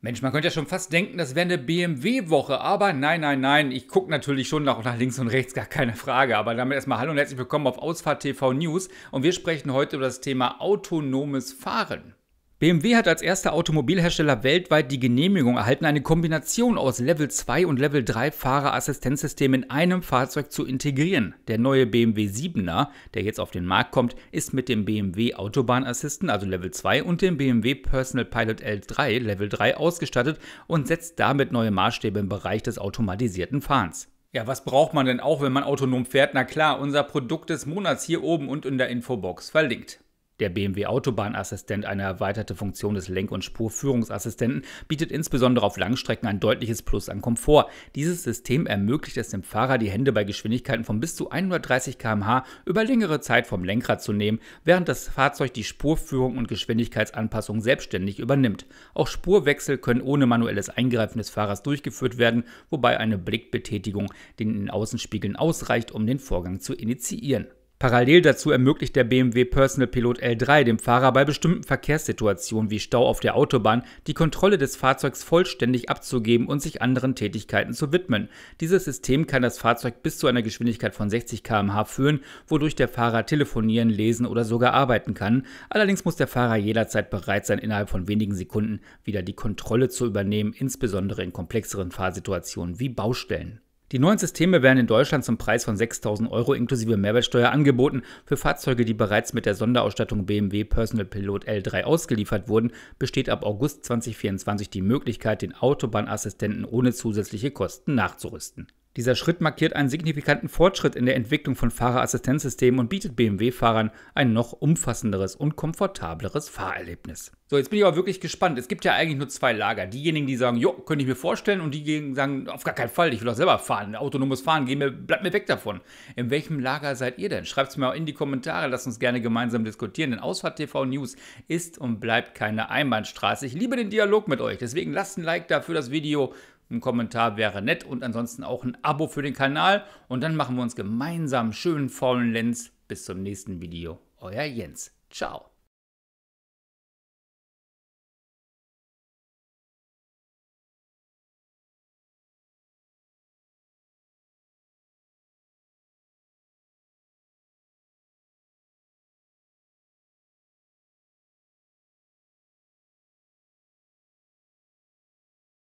Mensch, man könnte ja schon fast denken, das wäre eine BMW-Woche, aber nein, nein, nein, ich gucke natürlich schon nach, nach links und rechts, gar keine Frage. Aber damit erstmal hallo und herzlich willkommen auf Ausfahrt TV News und wir sprechen heute über das Thema autonomes Fahren. BMW hat als erster Automobilhersteller weltweit die Genehmigung erhalten, eine Kombination aus Level 2 und Level 3 Fahrerassistenzsystem in einem Fahrzeug zu integrieren. Der neue BMW 7er, der jetzt auf den Markt kommt, ist mit dem BMW Autobahn Assistant, also Level 2, und dem BMW Personal Pilot L3, Level 3, ausgestattet und setzt damit neue Maßstäbe im Bereich des automatisierten Fahrens. Ja, was braucht man denn auch, wenn man autonom fährt? Na klar, unser Produkt des Monats hier oben und in der Infobox verlinkt. Der BMW Autobahnassistent, eine erweiterte Funktion des Lenk- und Spurführungsassistenten, bietet insbesondere auf Langstrecken ein deutliches Plus an Komfort. Dieses System ermöglicht es dem Fahrer, die Hände bei Geschwindigkeiten von bis zu 130 km/h über längere Zeit vom Lenkrad zu nehmen, während das Fahrzeug die Spurführung und Geschwindigkeitsanpassung selbstständig übernimmt. Auch Spurwechsel können ohne manuelles Eingreifen des Fahrers durchgeführt werden, wobei eine Blickbetätigung den Außenspiegeln ausreicht, um den Vorgang zu initiieren. Parallel dazu ermöglicht der BMW Personal Pilot L3 dem Fahrer bei bestimmten Verkehrssituationen wie Stau auf der Autobahn die Kontrolle des Fahrzeugs vollständig abzugeben und sich anderen Tätigkeiten zu widmen. Dieses System kann das Fahrzeug bis zu einer Geschwindigkeit von 60 km/h führen, wodurch der Fahrer telefonieren, lesen oder sogar arbeiten kann. Allerdings muss der Fahrer jederzeit bereit sein, innerhalb von wenigen Sekunden wieder die Kontrolle zu übernehmen, insbesondere in komplexeren Fahrsituationen wie Baustellen. Die neuen Systeme werden in Deutschland zum Preis von 6.000 Euro inklusive Mehrwertsteuer angeboten. Für Fahrzeuge, die bereits mit der Sonderausstattung BMW Personal Pilot L3 ausgeliefert wurden, besteht ab August 2024 die Möglichkeit, den Autobahnassistenten ohne zusätzliche Kosten nachzurüsten. Dieser Schritt markiert einen signifikanten Fortschritt in der Entwicklung von Fahrerassistenzsystemen und bietet BMW-Fahrern ein noch umfassenderes und komfortableres Fahrerlebnis. So, jetzt bin ich aber wirklich gespannt. Es gibt ja eigentlich nur zwei Lager. Diejenigen, die sagen, jo, könnte ich mir vorstellen, und diejenigen sagen, auf gar keinen Fall, ich will doch selber fahren, autonomes Fahren, geh mir, bleib mir weg davon. In welchem Lager seid ihr denn? Schreibt es mir auch in die Kommentare, lasst uns gerne gemeinsam diskutieren, denn Ausfahrt TV News ist und bleibt keine Einbahnstraße. Ich liebe den Dialog mit euch, deswegen lasst ein Like da für das Video, ein Kommentar wäre nett und ansonsten auch ein Abo für den Kanal. Und dann machen wir uns gemeinsam schönen faulen Lenz. Bis zum nächsten Video. Euer Jens. Ciao.